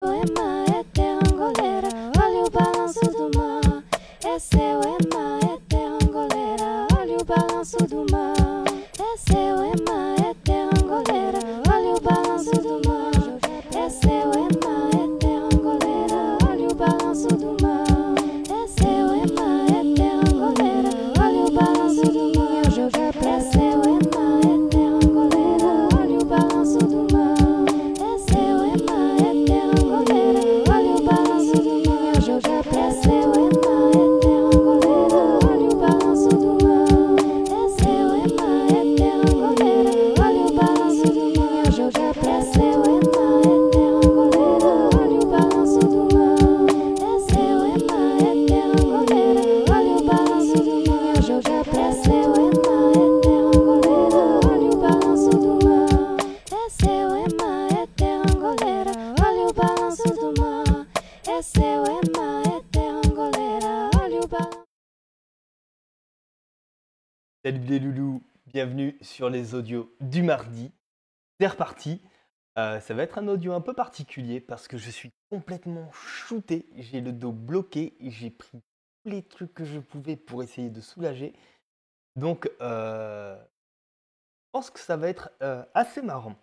Poema é terra angoleira, olha o balanço do mar, é o ça va être un audio un peu particulier parce que je suis complètement shooté, j'ai le dos bloqué, j'ai pris tous les trucs que je pouvais pour essayer de soulager. Donc, euh, je pense que ça va être euh, assez marrant.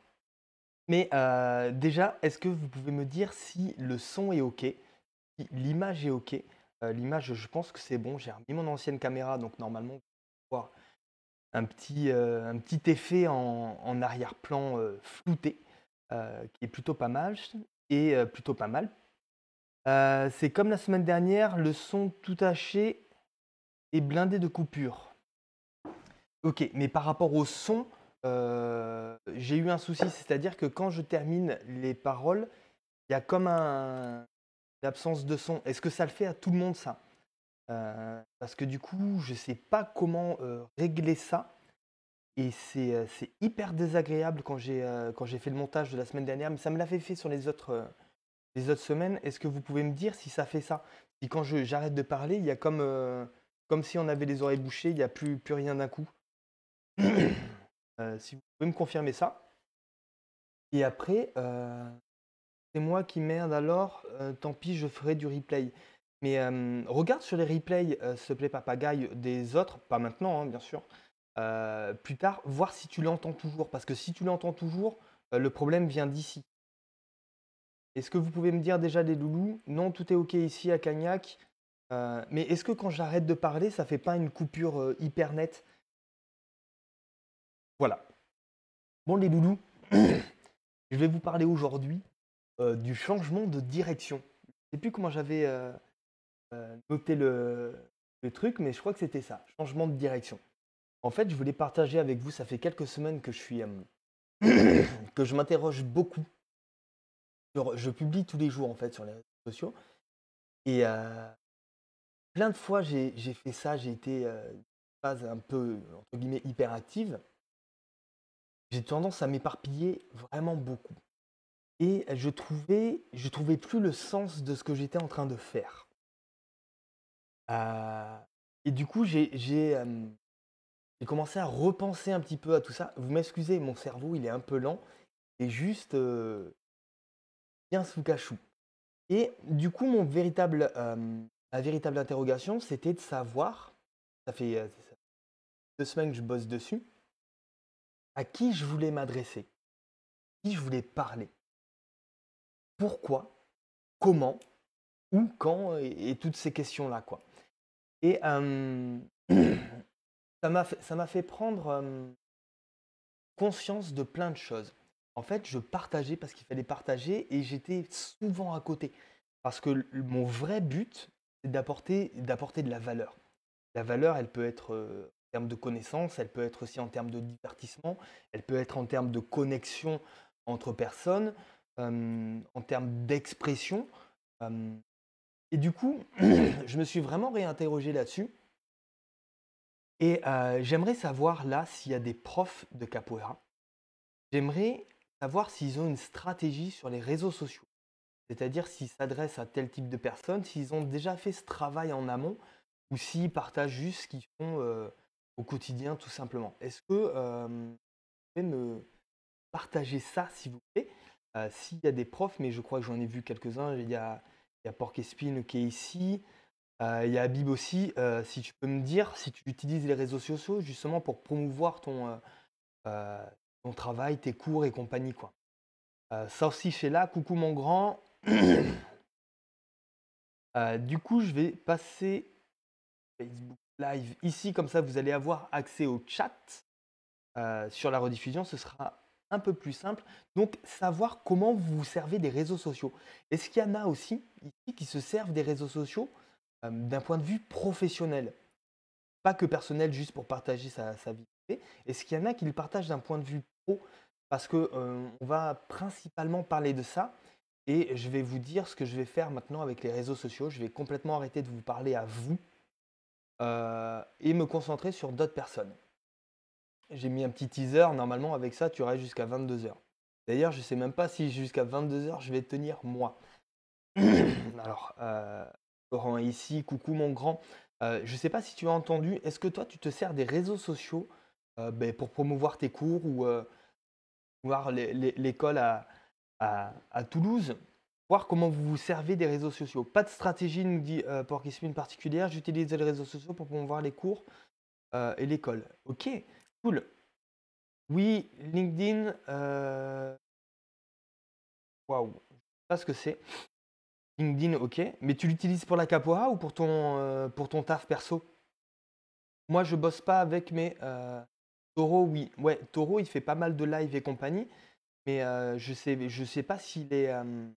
Mais euh, déjà, est-ce que vous pouvez me dire si le son est OK, si l'image est OK L'image, je pense que c'est bon, j'ai remis mon ancienne caméra, donc normalement, vous voir un petit, un petit effet en, en arrière-plan flouté. Euh, qui est plutôt pas mal. Et euh, plutôt pas mal. Euh, c'est comme la semaine dernière, le son tout haché est blindé de coupures. Ok, mais par rapport au son, j'ai eu un souci, c'est-à-dire que quand je termine les paroles, il y a comme un absence de son. Est-ce que ça le fait à tout le monde ça Parce que du coup, je ne sais pas comment régler ça. Et euh, c'est hyper désagréable euh, quand j'ai fait le montage de la semaine dernière, mais ça me l'avait fait sur les autres, euh, les autres semaines. Est-ce que vous pouvez me dire si ça fait ça Si quand j'arrête de parler, il y a comme, comme si on avait les oreilles bouchées, il n'y a plus, plus rien d'un coup. si vous pouvez me confirmer ça. Et après, c'est moi qui merde alors, tant pis, je ferai du replay. Mais regarde sur les replays, s'il te plaît, papagaille, des autres, pas maintenant, hein, bien sûr. Euh, plus tard, voir si tu l'entends toujours. Parce que si tu l'entends toujours, euh, le problème vient d'ici. Est-ce que vous pouvez me dire déjà les loulous Non, tout est OK ici à Cagnac. Euh, mais est-ce que quand j'arrête de parler, ça ne fait pas une coupure hyper nette Voilà. Bon, les loulous, je vais vous parler aujourd'hui du changement de direction. Je sais plus comment j'avais noté le truc, mais je crois que c'était ça, changement de direction. En fait, je voulais partager avec vous, ça fait quelques semaines que je suis que je m'interroge beaucoup. je publie tous les jours en fait sur les réseaux sociaux. Et euh, plein de fois j'ai fait ça, j'ai été euh, phase un peu entre guillemets hyperactive. J'ai tendance à m'éparpiller vraiment beaucoup. Et je trouvais, je trouvais plus le sens de ce que j'étais en train de faire. Euh, et du coup, j'ai j'ai commencé à repenser un petit peu à tout ça. Vous m'excusez, mon cerveau, il est un peu lent. Et juste euh, bien sous cachou. Et du coup, mon véritable, euh, ma véritable interrogation, c'était de savoir, ça fait euh, deux semaines que je bosse dessus, à qui je voulais m'adresser, qui je voulais parler, pourquoi, comment, où, quand, et, et toutes ces questions-là. quoi. Et ça m'a fait, prendre conscience de plein de choses. En fait, je partageais parce qu'il fallait partager et j'étais souvent à côté. Parce que mon vrai but, c'est d'apporter de la valeur. La valeur, elle peut être en termes de connaissances, elle peut être aussi en termes de divertissement, elle peut être en termes de connexion entre personnes, en termes d'expression. et du coup, je me suis vraiment réinterrogé là-dessus. Et j'aimerais savoir là s'il y a des profs de capoeira. J'aimerais savoir s'ils ont une stratégie sur les réseaux sociaux. C'est-à-dire s'ils s'adressent à tel type de personnes, s'ils ont déjà fait ce travail en amont ou s'ils partagent juste ce qu'ils font au quotidien tout simplement. Est-ce que vous pouvez me partager ça s'il vous plaît S'il y a des profs, mais je crois que j'en ai vu quelques-uns, il y a, il y qui est ici, il y a Habib aussi, si tu peux me dire si tu utilises les réseaux sociaux justement pour promouvoir ton, travail, tes cours et compagnie. Quoi. ça aussi, chez là, coucou mon grand. du coup, je vais passer Facebook Live ici, comme ça vous allez avoir accès au chat. sur la rediffusion, ce sera un peu plus simple. Donc, savoir comment vous vous servez des réseaux sociaux. Est-ce qu'il y en a aussi ici qui se servent des réseaux sociaux euh, d'un point de vue professionnel. Pas que personnel, juste pour partager sa, vie. Est-ce qu'il y en a qui le partagent d'un point de vue pro Parce que euh, on va principalement parler de ça. Et je vais vous dire ce que je vais faire maintenant avec les réseaux sociaux. Je vais complètement arrêter de vous parler à vous euh, et me concentrer sur d'autres personnes. J'ai mis un petit teaser. Normalement, avec ça, tu restes jusqu'à 22h. D'ailleurs, je ne sais même pas si jusqu'à 22h, je vais tenir moi. Alors, ici, coucou mon grand. Euh, je ne sais pas si tu as entendu, est-ce que toi tu te sers des réseaux sociaux euh, ben, pour promouvoir tes cours ou euh, voir l'école à, à, Toulouse Voir comment vous vous servez des réseaux sociaux. Pas de stratégie, nous dit pour particulière, j'utilise les réseaux sociaux pour promouvoir les cours et l'école. Ok, cool. Oui, LinkedIn. Waouh, wow. je sais pas ce que c'est. LinkedIn, ok, mais tu l'utilises pour la capoeira ou pour ton, euh, pour ton taf perso Moi, je bosse pas avec mes. Euh, oui. Ouais, Taureau, il fait pas mal de live et compagnie, mais euh, je sais, je sais pas s'il est, euh,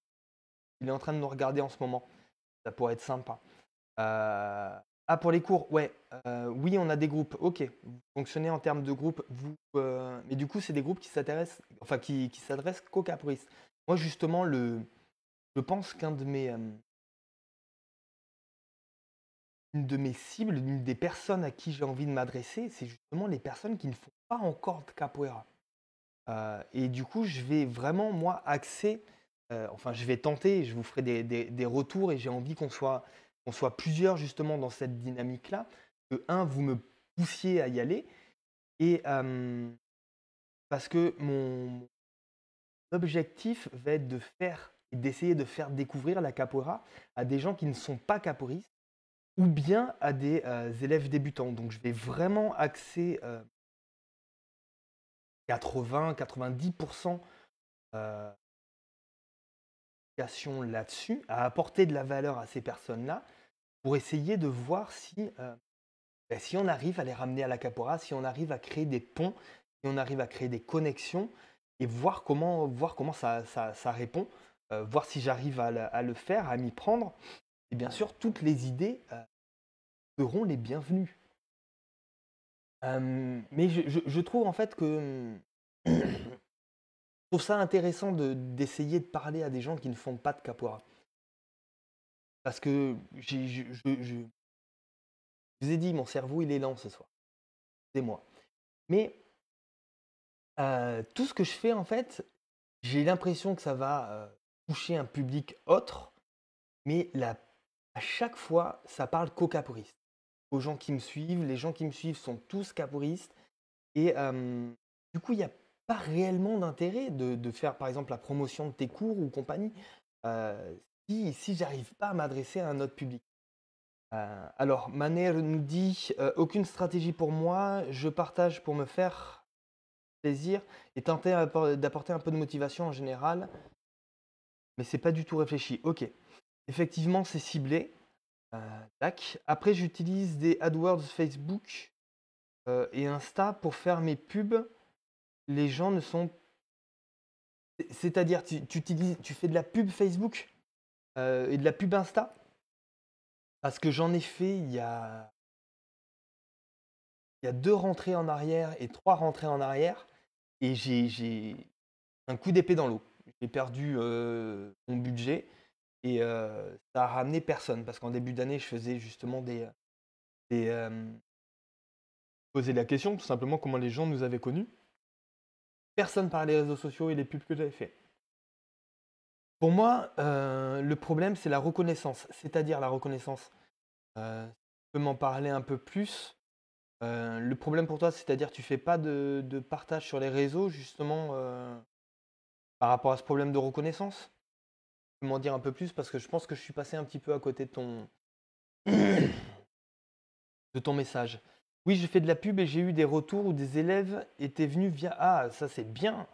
il est en train de nous regarder en ce moment. Ça pourrait être sympa. Ah, pour les cours, ouais. oui, on a des groupes, ok. Vous fonctionnez en termes de groupes, vous. mais du coup, c'est des groupes qui s'intéressent, enfin, qui, qui s'adressent qu'aux caprices. Moi, justement, le je pense qu'un de mes. cibles, une des personnes à qui j'ai envie de m'adresser, c'est justement les personnes qui ne font pas encore de capoeira. Euh, et du coup, je vais vraiment, moi, axer, euh, enfin, je vais tenter, je vous ferai des, retours et j'ai envie qu'on soit, qu'on soit plusieurs justement dans cette dynamique-là. Que, un, vous me poussiez à y aller. Et parce que mon objectif va être de faire et d'essayer de faire découvrir la capoeira à des gens qui ne sont pas caporistes ou bien à des euh, élèves débutants. Donc je vais vraiment axer 80-90% euh, euh là-dessus, à apporter de la valeur à ces personnes-là pour essayer de voir si, euh, ben, on arrive à les ramener à la capora, si on arrive à créer des ponts, si on arrive à créer des connexions et voir comment, voir comment ça répond euh, voir si j'arrive à, à, le faire, à m'y prendre. Et bien sûr, toutes les idées euh, seront les bienvenues. Euh, mais je, trouve en fait que je trouve ça intéressant d'essayer de, parler à des gens qui ne font pas de capoeira. Parce que je, je, vous ai dit, mon cerveau, il est lent ce soir. C'est moi. Mais tout ce que je fais, en fait, j'ai l'impression que ça va toucher un public autre, mais la, à chaque fois, ça parle qu'aux caporistes. Aux gens qui me suivent, les gens qui me suivent sont tous caporistes. Et euh, du coup, il n'y a pas réellement d'intérêt de, faire, par exemple, la promotion de tes cours ou compagnie euh, si, si j'arrive pas à m'adresser à un autre public. Euh, alors, Maner nous dit Aucune stratégie pour moi, je partage pour me faire plaisir et tenter d'apporter un peu de motivation en général mais c'est pas du tout réfléchi. Ok, effectivement, c'est ciblé. Euh, tac. Après, j'utilise des AdWords Facebook euh, et Insta pour faire mes pubs. Les gens ne sont. C'est-à-dire, tu, utilises, tu fais de la pub Facebook euh, et de la pub Insta Parce que j'en ai fait il y a. Il y a deux rentrées en arrière et trois rentrées en arrière. Et j'ai un coup d'épée dans l'eau j'ai perdu mon budget et ça a ramené personne parce qu'en début d'année, je faisais justement des. des poser la question tout simplement comment les gens nous avaient connus. Personne par les réseaux sociaux et les pubs que j'avais fait. Pour moi, le problème, c'est la reconnaissance, c'est-à-dire la reconnaissance. tu peux m'en parler un peu plus le problème pour toi, c'est-à-dire tu fais pas de, partage sur les réseaux, justement par rapport à ce problème de reconnaissance Tu peux m'en dire un peu plus parce que je pense que je suis passé un petit peu à côté de ton, de ton message. Oui, j'ai fait de la pub et j'ai eu des retours où des élèves étaient venus via Ah, ça c'est bien.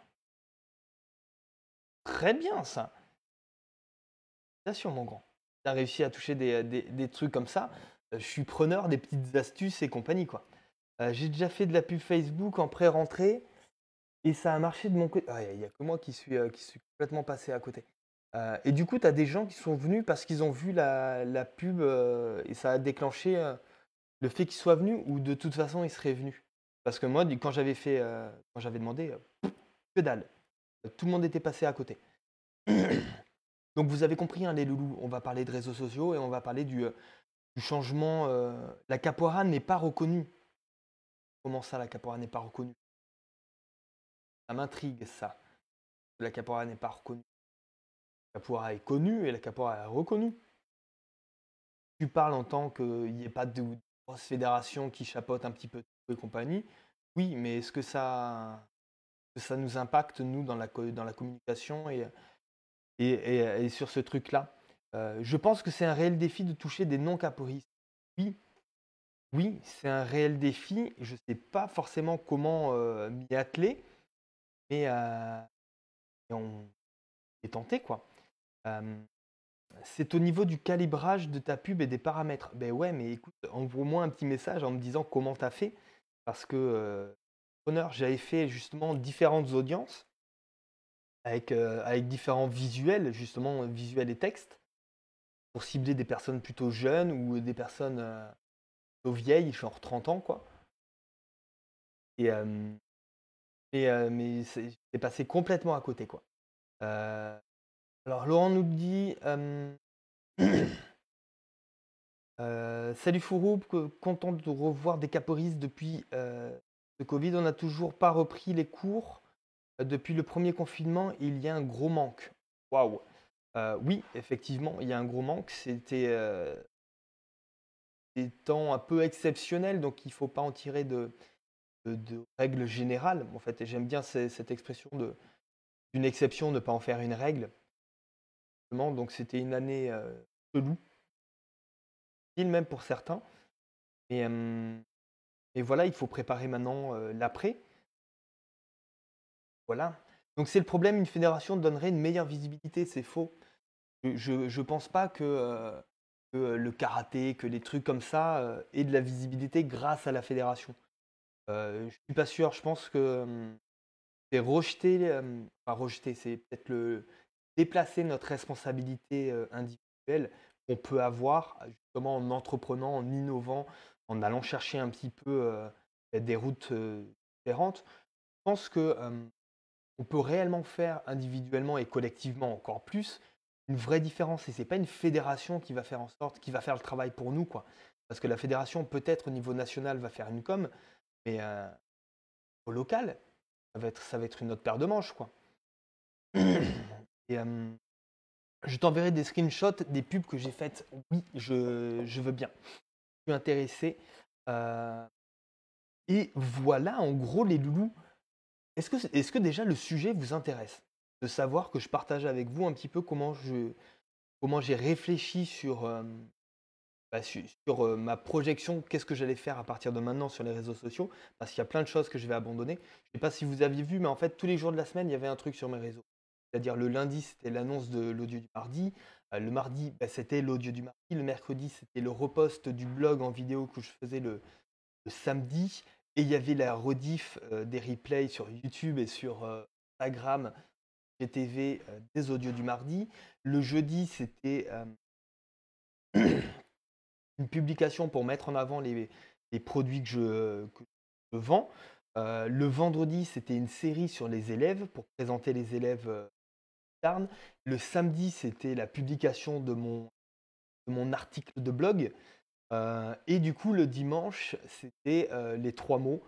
Très bien ça. sûr mon grand. Tu as réussi à toucher des, des, trucs comme ça. Euh, je suis preneur des petites astuces et compagnie quoi. Euh, j'ai déjà fait de la pub Facebook en pré-rentrée et ça a marché de mon côté. Ah, il n'y a que moi qui suis, qui suis complètement passé à côté. et du coup, tu as des gens qui sont venus parce qu'ils ont vu la, pub et ça a déclenché le fait qu'ils soient venus ou de toute façon ils seraient venus. Parce que moi, quand j'avais fait, quand j'avais demandé, que dalle. Tout le monde était passé à côté. Donc vous avez compris, hein, les loulous, on va parler de réseaux sociaux et on va parler du, du changement. la capoeira n'est pas reconnue. Comment ça, la capoeira n'est pas reconnue m'intrigue ça. La capora n'est pas reconnue. La Capora est connue et la capora est reconnue. Tu parles en tant qu'il n'y ait pas de, grosse fédération qui chapote un petit peu et compagnie. Oui, mais est-ce que ça, ça nous impacte, nous, dans la, dans la communication et, et, et, sur ce truc-là euh, Je pense que c'est un réel défi de toucher des non-caporistes. Oui, oui c'est un réel défi. Je ne sais pas forcément comment euh, m'y atteler. Et, on est tenté, quoi. c'est au niveau du calibrage de ta pub et des paramètres. Ben ouais, mais écoute, envoie-moi un petit message en me disant comment t'as fait. Parce que, honneur, j'avais fait justement différentes audiences avec, avec différents visuels, justement, visuels et textes, pour cibler des personnes plutôt jeunes ou des personnes plutôt vieilles, genre 30 ans, quoi. Et, mais, c'est passé complètement à côté, quoi. alors, Laurent nous dit Salut Fourou, content de revoir des caporistes depuis le Covid. On n'a toujours pas repris les cours depuis le premier confinement. Il y a un gros manque. Waouh Oui, effectivement, il y a un gros manque. C'était des temps un peu exceptionnels, donc il ne faut pas en tirer de, de, règle générale, en fait. Et j'aime bien cette expression de d'une exception, ne pas en faire une règle. Donc c'était une année euh, même pour certains. Et, euh, et, voilà, il faut préparer maintenant euh, l'après. Voilà. Donc c'est le problème, une fédération donnerait une meilleure visibilité, c'est faux. Je ne pense pas euh, que, le karaté, que les trucs comme ça aient de la visibilité grâce à la fédération je suis pas sûr. Je pense que mmh, c'est rejeter, enfin rejeter, c'est peut-être le déplacer notre responsabilité individuelle qu'on peut avoir ah, justement en entreprenant, en innovant, en allant chercher un petit peu des routes différentes. Je pense que on peut réellement faire individuellement et collectivement encore plus une vraie différence. Et c'est pas une fédération qui va faire en sorte, qui va faire le travail pour nous, quoi. Parce que la fédération, peut-être au niveau national, va faire une com, mais au local, ça va, être, une autre paire de manches, quoi. je t'enverrai des screenshots des pubs que j'ai faites. Oui, je, veux bien. Je suis intéressé. et voilà, en gros, les loulous. Est-ce que, déjà le sujet vous intéresse De savoir que je partage avec vous un petit peu comment j'ai réfléchi sur, bah, sur, euh, ma projection, qu'est-ce que j'allais faire à partir de maintenant sur les réseaux sociaux, parce qu'il y a plein de choses que je vais abandonner. Je ne sais pas si vous aviez vu, mais en fait, tous les jours de la semaine, il y avait un truc sur mes réseaux. C'est-à-dire le lundi, c'était l'annonce de l'audio du mardi. Euh, le mardi, bah, c'était l'audio du mardi. Le mercredi, c'était le repost du blog en vidéo que je faisais le, samedi. Et il y avait la rediff euh, des replays sur YouTube et sur Instagram, GTV, des audios du mardi. Le jeudi, c'était... une publication pour mettre en avant les, produits que je, vends. Euh, le vendredi, c'était une série sur les élèves pour présenter les élèves euh, Le samedi, c'était la publication de mon, article de blog. Euh, et du coup, le dimanche, c'était les trois mots.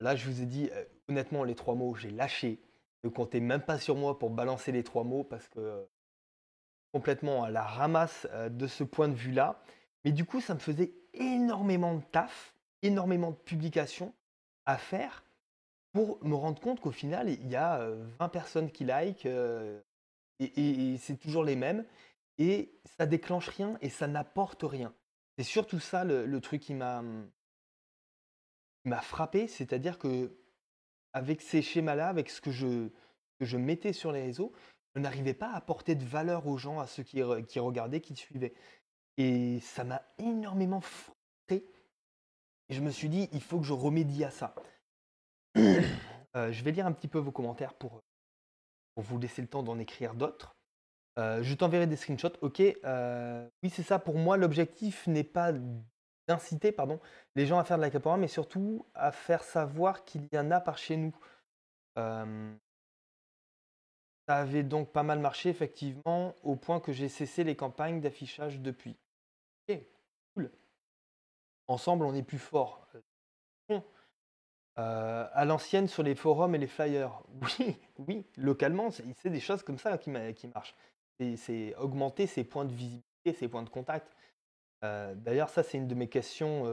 Là, je vous ai dit, honnêtement, les trois mots, j'ai lâché. Ne comptez même pas sur moi pour balancer les trois mots parce que complètement à la ramasse de ce point de vue-là. Mais du coup, ça me faisait énormément de taf, énormément de publications à faire pour me rendre compte qu'au final, il y a 20 euh, personnes qui likent euh, et, c'est toujours les mêmes et ça déclenche rien et ça n'apporte rien. C'est surtout ça le, truc qui m'a frappé, c'est-à-dire que avec ces schémas-là, avec ce que je je mettais sur les réseaux, je n'arrivais pas à apporter de valeur aux gens, à ceux qui regardaient, qui suivaient. Et ça m'a énormément frustré. Et je me suis dit, il faut que je remédie à ça. Euh, je vais lire un petit peu vos commentaires pour, vous laisser le temps d'en écrire d'autres. Euh, je t'enverrai des screenshots. Ok, euh, oui, c'est ça. Pour moi, l'objectif n'est pas d'inciter pardon, les gens à faire de la capora mais surtout à faire savoir qu'il y en a par chez nous. Ça avait donc pas mal marché, effectivement, au point que j'ai cessé les campagnes d'affichage depuis. Ok, cool. Ensemble, on est plus fort. Euh, euh, à l'ancienne, sur les forums et les flyers. Oui, oui, localement, c'est des choses comme ça qui, qui marchent. C'est augmenter ses points de visibilité, ses points de contact. Euh, d'ailleurs, ça, c'est une de mes questions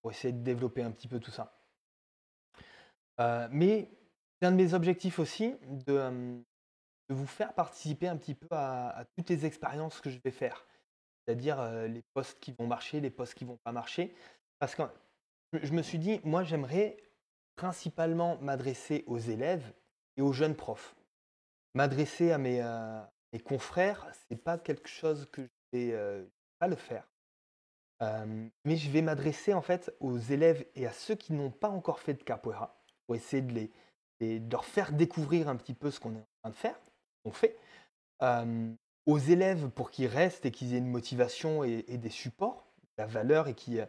pour essayer de développer un petit peu tout ça. mais c'est un de mes objectifs aussi de, de vous faire participer un petit peu à, toutes les expériences que je vais faire. C'est-à-dire euh, les postes qui vont marcher, les postes qui vont pas marcher. Parce que je me suis dit, moi j'aimerais principalement m'adresser aux élèves et aux jeunes profs. M'adresser à mes, confrères, euh, mes confrères, c'est pas quelque chose que je vais euh, pas le faire. mais je vais m'adresser en fait aux élèves et à ceux qui n'ont pas encore fait de capoeira pour essayer de, les, de leur faire découvrir un petit peu ce qu'on est en train de faire fait, euh, aux élèves pour qu'ils restent et qu'ils aient une motivation et, des supports, de la valeur et qui euh,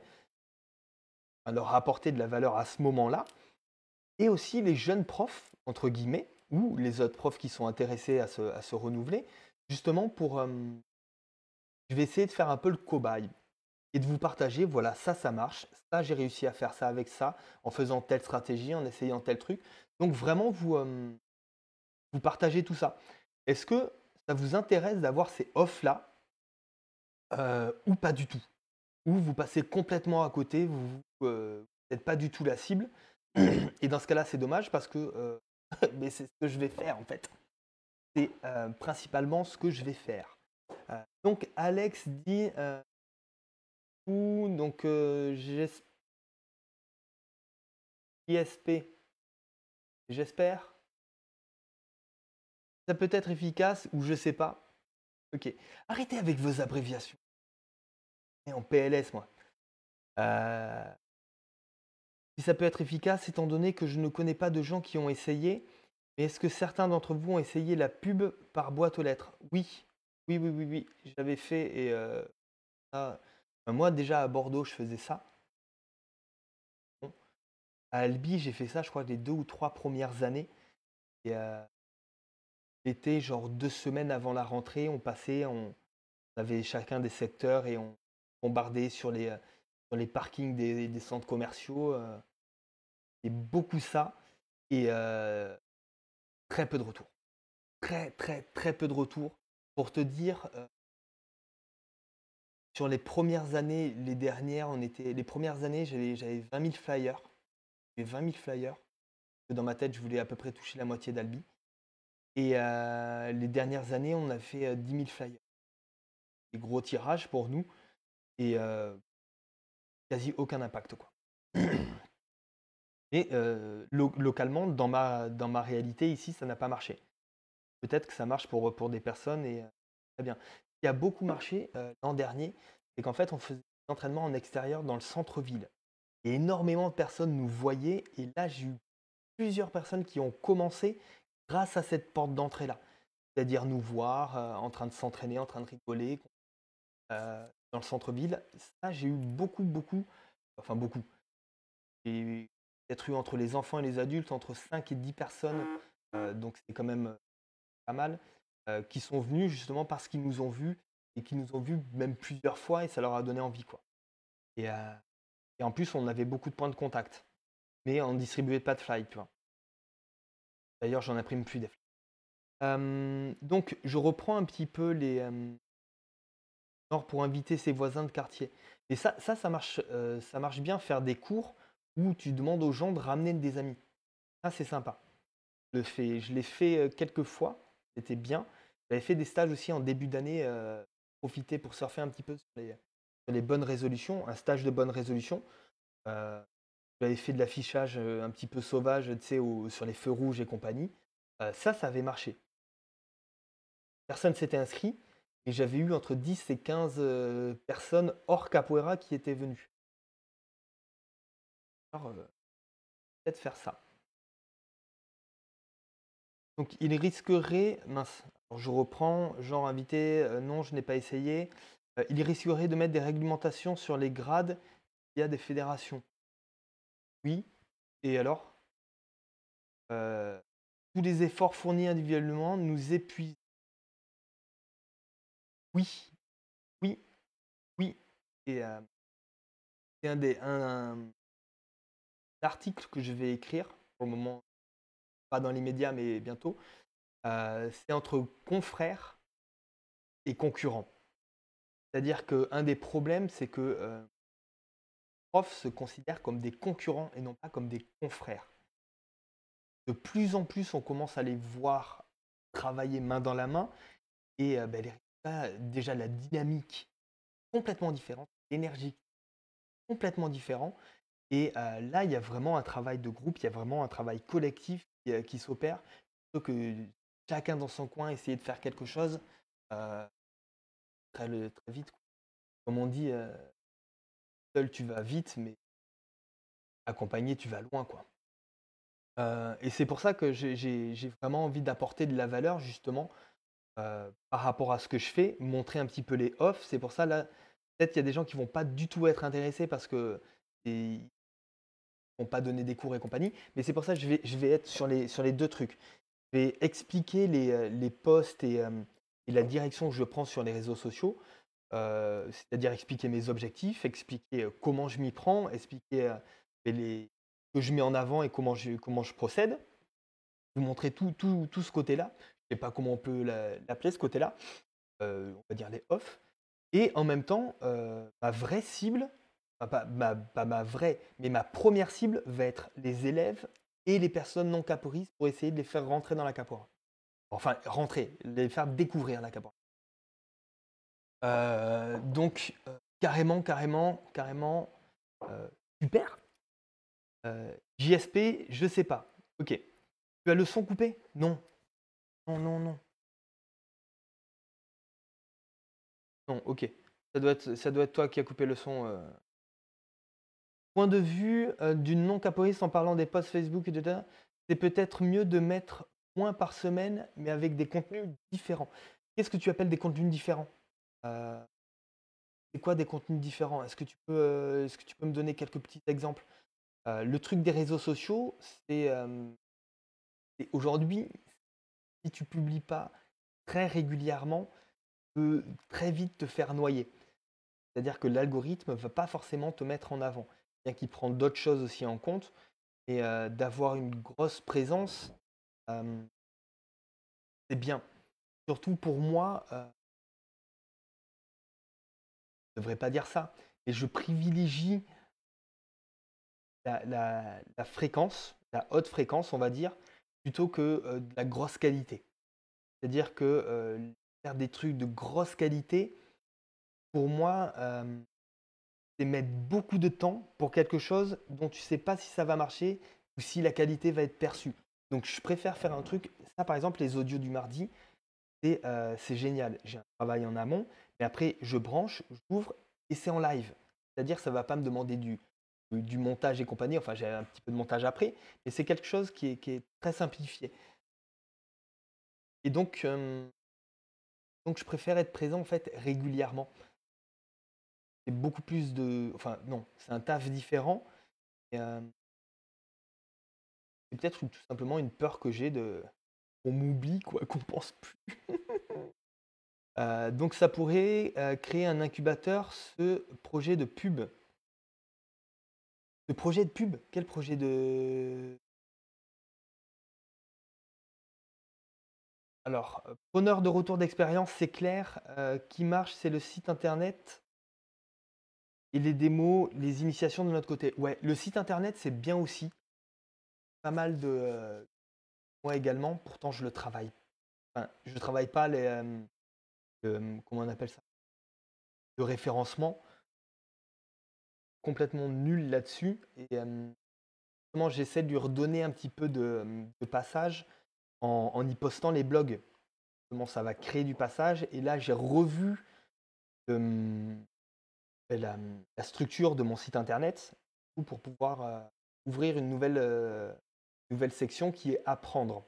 leur apporter de la valeur à ce moment-là, et aussi les jeunes profs, entre guillemets, ou les autres profs qui sont intéressés à se, renouveler, justement pour... Euh, je vais essayer de faire un peu le cobaye et de vous partager, voilà, ça, ça marche, ça, j'ai réussi à faire ça avec ça, en faisant telle stratégie, en essayant tel truc. Donc vraiment, vous, vous partagez tout ça. Est-ce que ça vous intéresse d'avoir ces offs-là euh, ou pas du tout Ou vous passez complètement à côté, vous n'êtes euh, pas du tout la cible. Et dans ce cas-là, c'est dommage parce que euh, mais c'est ce que je vais faire en fait. C'est principalement ce que je vais faire. donc Alex dit ou donc j'espère j'espère ça peut être efficace ou je sais pas. Ok. Arrêtez avec vos abréviations. Et en PLS, moi. Euh. Si ça peut être efficace, étant donné que je ne connais pas de gens qui ont essayé, mais est-ce que certains d'entre vous ont essayé la pub par boîte aux lettres Oui. Oui, oui, oui, oui. J'avais fait et euh, moi déjà à Bordeaux, je faisais ça. À Albi, j'ai fait ça, je crois, les deux ou trois premières années. Et euh, était genre deux semaines avant la rentrée, on passait, on, avait chacun des secteurs et on bombardait sur les, euh, sur les parkings des, centres commerciaux. Euh, et beaucoup ça et euh, très peu de retours. Très, très, très peu de retours. Pour te dire, sur les premières années, les dernières, on était, les premières années, j'avais 20 000 flyers. J'avais 20 000 flyers. Dans ma tête, je voulais à peu près toucher la moitié d'Albi. Et euh, les dernières années, on a fait 10 euh, 000 flyers. Des gros tirages pour nous. Et euh, quasi aucun impact. Quoi. Mais localement, dans ma, dans ma réalité ici, ça n'a pas marché. Peut-être que ça marche pour, pour des personnes et très bien. Ce qui a beaucoup marché l'an dernier, c'est qu'en fait, on faisait des entraînements en extérieur dans le centre-ville. Et énormément de personnes nous voyaient. Et là, j'ai eu plusieurs personnes qui ont commencé grâce à cette porte d'entrée-là. C'est-à-dire nous voir euh, en train de s'entraîner, en train de rigoler euh, dans le centre-ville. Ça, j'ai eu beaucoup, beaucoup, enfin beaucoup. J'ai peut-être eu entre les enfants et les adultes entre 5 et 10 personnes, euh, donc c'est quand même pas mal, qui sont venus justement parce qu'ils nous ont vus et qui nous ont vus même plusieurs fois et ça leur a donné envie. quoi. Et, en plus, on avait beaucoup de points de contact, mais on ne distribuait pas de fly, tu vois. D'ailleurs, j'en imprime plus des donc, je reprends un petit peu les. pour inviter ses voisins de quartier. Et ça, ça, ça marche, ça marche bien faire des cours où tu demandes aux gens de ramener des amis. Ça, c'est sympa. Je, l'ai fait quelques fois, c'était bien. J'avais fait des stages aussi en début d'année, profiter pour surfer un petit peu sur les, bonnes résolutions, un stage de bonnes résolutions j'avais fait de l'affichage euh, un petit peu sauvage, sur les feux rouges et compagnie. Euh, ça, ça avait marché. Personne s'était inscrit et j'avais eu entre 10 et 15 euh, personnes hors capoeira qui étaient venues. Alors, peut-être faire ça. Donc, il risquerait, mince, je reprends, genre invité, non, je n'ai pas essayé. il risquerait de mettre des réglementations sur les grades y a des fédérations. Oui. Et alors euh, Tous les efforts fournis individuellement nous épuisent. Oui. Oui. Oui. Et euh, c'est un des un, que je vais écrire au moment, pas dans les médias, mais bientôt. Euh, c'est entre confrères et concurrents. C'est-à-dire que un des problèmes, c'est que se considèrent comme des concurrents et non pas comme des confrères. De plus en plus, on commence à les voir travailler main dans la main et euh, bah, euh, déjà la dynamique complètement différente, l'énergie complètement différente. Et euh, là, il y a vraiment un travail de groupe, il y a vraiment un travail collectif qui, s'opère, plutôt que chacun dans son coin essayer de faire quelque chose très, vite. Comme on dit, tu vas vite, mais accompagné, tu vas loin, quoi. Euh, et c'est pour ça que j'ai vraiment envie d'apporter de la valeur, justement, euh, par rapport à ce que je fais, montrer un petit peu les off. C'est pour ça, là, peut-être il y a des gens qui vont pas du tout être intéressés parce que et, vont pas donner des cours et compagnie. Mais c'est pour ça que je vais, être sur les, deux trucs. Je vais expliquer les, euh, postes posts et la direction que je prends sur les réseaux sociaux euh, c'est-à-dire expliquer mes objectifs, expliquer euh, comment je m'y prends, expliquer euh, les, que je mets en avant et comment je, comment je procède, vous montrer tout, tout, ce côté-là. Je ne sais pas comment on peut l'appeler, ce côté-là. on va dire les off. Et en même temps, ma vraie cible, pas, ma, vraie, mais ma première cible va être les élèves et les personnes non caporistes pour essayer de les faire rentrer dans la capora. Enfin, rentrer, les faire découvrir la capora. Euh, donc, euh, carrément, carrément, carrément, euh, super. JSP, je sais pas. Ok. Tu as le son coupé Non. Non, non, non. Non, ok. Ça doit, être, ça doit être toi qui as coupé le son. Point de vue d'une non caporiste en parlant des posts Facebook, et ça, C'est peut-être mieux de mettre moins par semaine, mais avec des contenus différents. Qu'est-ce que tu appelles des contenus différents euh, c'est quoi des contenus différents Est-ce que, tu peux, euh, est-ce que tu peux me donner quelques petits exemples euh, Le truc des réseaux sociaux, c'est aujourd'hui, si tu publies pas très régulièrement, peut très vite te faire noyer. C'est-à-dire que l'algorithme ne va pas forcément te mettre en avant, bien qu'il prend d'autres choses aussi en compte. Et d'avoir une grosse présence, c'est bien. Surtout pour moi, ne devrais pas dire ça. Et je privilégie la, fréquence, la haute fréquence, on va dire, plutôt que euh, de la grosse qualité. C'est-à-dire que euh, faire des trucs de grosse qualité, pour moi, euh, c'est mettre beaucoup de temps pour quelque chose dont tu sais pas si ça va marcher ou si la qualité va être perçue. Donc je préfère faire un truc, ça par exemple les audios du mardi, c'est génial. J'ai un travail en amont, mais après je branche, j'ouvre et c'est en live. C'est-à-dire ça ne va pas me demander euh, du, montage et compagnie, enfin j'ai un petit peu de montage après, mais c'est quelque chose qui est, très simplifié. Et donc, euh, donc je préfère être présent en fait régulièrement. C'est beaucoup plus de... Enfin non, c'est un taf différent. Euh, c'est peut-être tout simplement une peur que j'ai de... On m'oublie, quoi, qu'on pense plus. Euh, donc ça pourrait euh, créer un incubateur, ce projet de pub. Ce projet de pub Quel projet de... Alors, euh, preneur de retour d'expérience, c'est clair. qui marche, c'est le site internet et les démos, les initiations de notre côté. Ouais, le site internet, c'est bien aussi. Pas mal de... moi également, pourtant je le travaille. Enfin, je ne travaille pas les comment on appelle ça, de référencement complètement nul là-dessus. Et justement, j'essaie de lui redonner un petit peu de, passage en, y postant les blogs. Comment ça va créer du passage. Et là, j'ai revu ben, la, structure de mon site internet pour pouvoir ouvrir une nouvelle, nouvelle section qui est apprendre,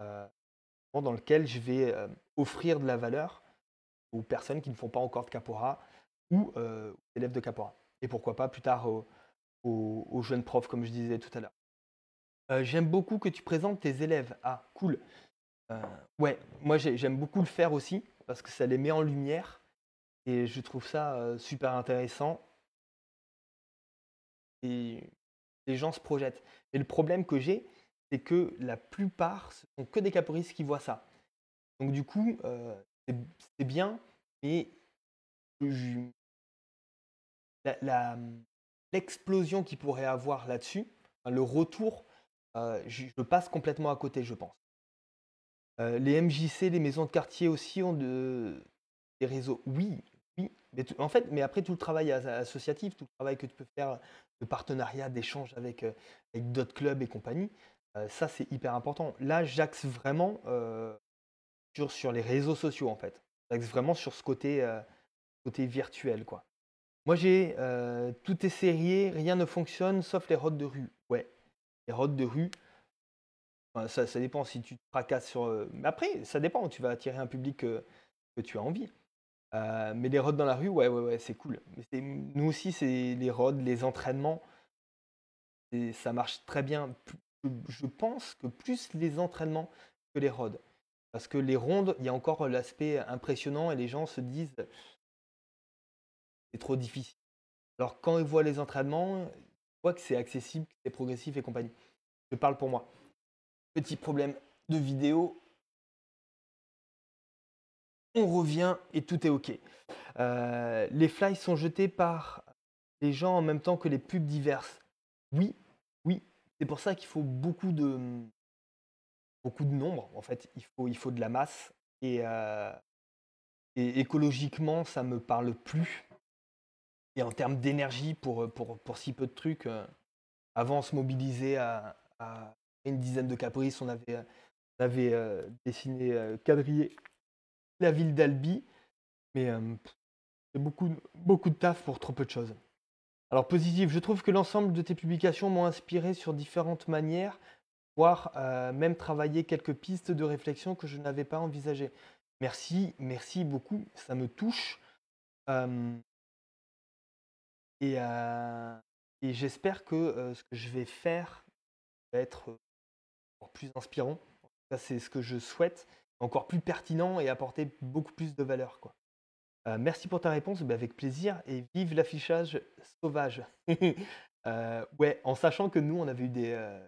dans lequel je vais offrir de la valeur aux personnes qui ne font pas encore de Capora ou euh, élèves de Capora. Et pourquoi pas plus tard aux, jeunes profs, comme je disais tout à l'heure. Euh, j'aime beaucoup que tu présentes tes élèves. Ah, cool. Euh, ouais, moi j'aime beaucoup le faire aussi, parce que ça les met en lumière. Et je trouve ça super intéressant. Et les gens se projettent. Et le problème que j'ai, c'est que la plupart, sont que des caporistes qui voient ça. Donc du coup, c'est bien, mais l'explosion la, qu'il pourrait avoir là-dessus, le retour, euh, je, passe complètement à côté, je pense. Euh, les MJC, les maisons de quartier aussi ont des réseaux. Oui, oui. Mais en fait, mais après tout le travail associatif, tout le travail que tu peux faire de partenariat, d'échange avec, euh, avec d'autres clubs et compagnie, ça c'est hyper important. Là, j'axe vraiment sur, sur les réseaux sociaux en fait. Vraiment sur ce côté, euh, côté virtuel quoi. Moi j'ai euh, tout est serré, rien ne fonctionne sauf les rods de rue. Ouais, les rods de rue. ça, ça, dépend si tu te fracasses sur. Euh, mais après, ça dépend, tu vas attirer un public que, tu as envie. mais les rods dans la rue, ouais, ouais, ouais, c'est cool. Mais nous aussi, c'est les rods, les entraînements. Et ça marche très bien. Je pense que plus les entraînements que les rods. Parce que les rondes, il y a encore l'aspect impressionnant et les gens se disent c'est trop difficile. Alors quand ils voient les entraînements, ils voient que c'est accessible, que c'est progressif et compagnie. Je parle pour moi. Petit problème de vidéo. On revient et tout est OK. Euh, les flys sont jetés par les gens en même temps que les pubs diverses. Oui, oui, c'est pour ça qu'il faut beaucoup de, beaucoup de nombres. En fait, il faut, il faut de la masse. Et, euh, et écologiquement, ça me parle plus. Et en termes d'énergie, pour, pour, pour, si peu de trucs, euh, avant, on se mobilisait à, une dizaine de caprices. On avait, on avait euh, dessiné, quadrillé la ville d'Albi. Mais c'est beaucoup, beaucoup de taf pour trop peu de choses. Alors positif, je trouve que l'ensemble de tes publications m'ont inspiré sur différentes manières voire euh, même travailler quelques pistes de réflexion que je n'avais pas envisagées. Merci, merci beaucoup, ça me touche. Euh, euh, et, j'espère que ce que je vais faire va être encore plus inspirant. Ça, c'est ce que je souhaite, encore plus pertinent et apporter beaucoup plus de valeur. Quoi. merci pour ta réponse, bah, avec plaisir et vive l'affichage sauvage. ouais, en sachant que nous, on avait eu des,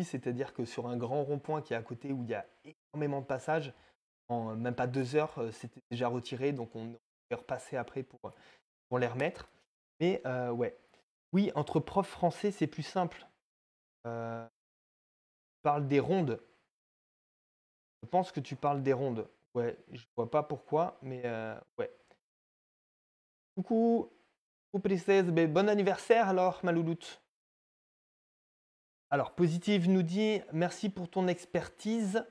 c'est-à-dire que sur un grand rond-point qui est à côté où il y a énormément de passages, en même pas deux heures, euh, c'était déjà retiré, donc on est repassé après pour, les remettre. Mais euh, ouais, oui, entre profs français, c'est plus simple. Euh, tu parles des rondes. Je pense que tu parles des rondes. Ouais, je vois pas pourquoi, mais ouais. Coucou, princesse, ben, bon anniversaire alors, ma alors, Positive nous dit merci pour ton expertise.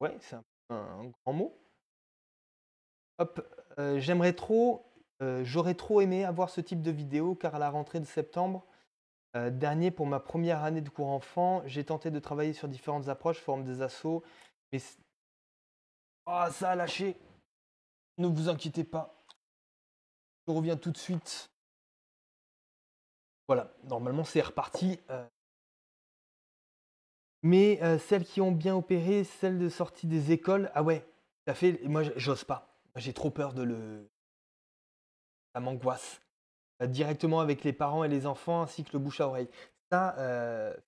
Ouais, c'est un, grand mot. Hop, euh, j'aimerais trop, euh, j'aurais trop aimé avoir ce type de vidéo car à la rentrée de septembre euh, dernier, pour ma première année de cours enfant, j'ai tenté de travailler sur différentes approches, formes des assauts, mais. Ah, ça a lâché Ne vous inquiétez pas. Je reviens tout de suite. Voilà, normalement c'est reparti. Euh. Mais euh, celles qui ont bien opéré, celles de sortie des écoles, ah ouais, ça fait. Moi, j'ose pas. J'ai trop peur de le. Ça m'angoisse. Euh, directement avec les parents et les enfants, ainsi que le bouche à oreille. Ça,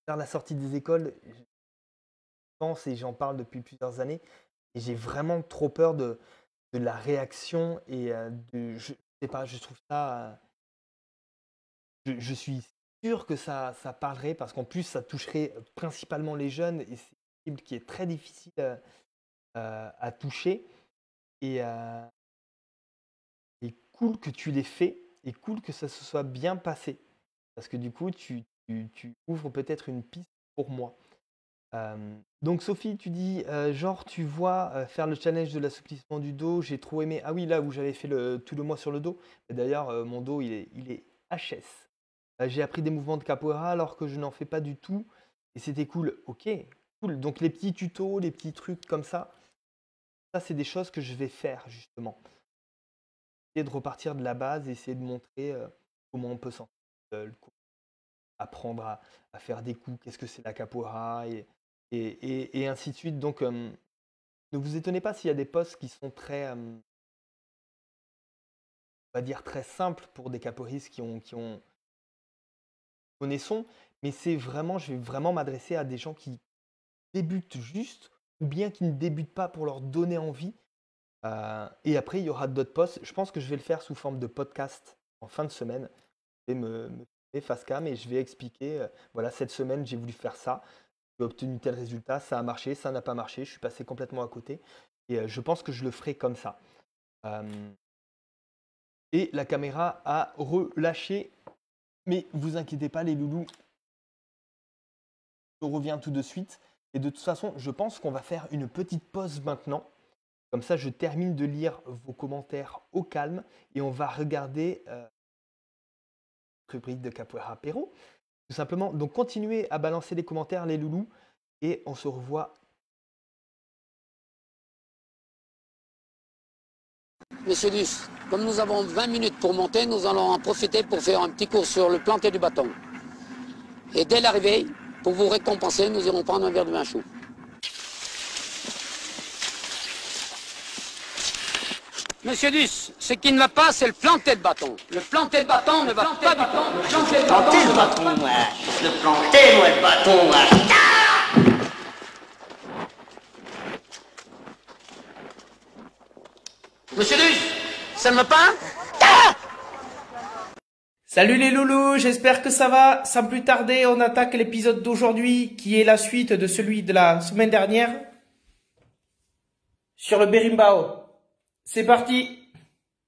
faire la sortie des écoles, je pense et j'en parle depuis plusieurs années, et j'ai vraiment trop peur de, de la réaction et de. Je sais pas, je trouve ça je, suis sûr que ça, parlerait parce qu'en plus, ça toucherait principalement les jeunes et c'est une cible qui est très difficile euh, euh, à, toucher. Euh, et, cool que tu l'aies fait et cool que ça se soit bien passé parce que du coup, tu, ouvres peut-être une piste pour moi. donc Sophie, tu dis, genre tu vois faire le challenge de l'assouplissement du dos, j'ai trop aimé. Ah oui, là où j'avais fait tout le mois sur le dos. D'ailleurs, mon dos, il est HS. Euh, j'ai appris des mouvements de capoeira alors que je n'en fais pas du tout. Et c'était cool. Ok, cool. Donc les petits tutos, les petits trucs comme ça, ça c'est des choses que je vais faire justement. Essayer de repartir de la base, essayer de montrer euh, comment on peut s'en seul, apprendre à, faire des coups, qu'est-ce que c'est la capoeira et, ainsi de suite. Donc euh, ne vous étonnez pas s'il y a des postes qui sont très... on va dire très simples pour des capoeiristes qui ont connaissons, mais c'est vraiment, je vais vraiment m'adresser à des gens qui débutent juste ou bien qui ne débutent pas pour leur donner envie. Euh, et après, il y aura d'autres posts. Je pense que je vais le faire sous forme de podcast en fin de semaine. et me, face cam et je vais expliquer, euh, voilà, cette semaine, j'ai voulu faire ça, j'ai obtenu tel résultat, ça a marché, ça n'a pas marché, je suis passé complètement à côté. Et euh, je pense que je le ferai comme ça. et la caméra a relâché mais vous inquiétez pas, les loulous. on revient tout de suite. Et de toute façon, je pense qu'on va faire une petite pause maintenant. Comme ça, je termine de lire vos commentaires au calme et on va regarder euh, rubrique de Capoeira Perro. Tout simplement, donc continuez à balancer les commentaires, les loulous, et on se revoit Monsieur Duce, comme nous avons 20 minutes pour monter, nous allons en profiter pour faire un petit cours sur le planter du bâton. Et dès l'arrivée, pour vous récompenser, nous irons prendre un verre de vin chaud. Monsieur Duce, ce qui ne va pas, c'est le planter de bâton. Le planter de bâton ne va pas du tout. Le planter de bâton, Le planter, bâton, ouais. Le planter, moi, bâton, Monsieur Luce, ça ne va pas Salut les loulous, j'espère que ça va. Sans plus tarder, on attaque l'épisode d'aujourd'hui qui est la suite de celui de la semaine dernière sur le berimbao. C'est parti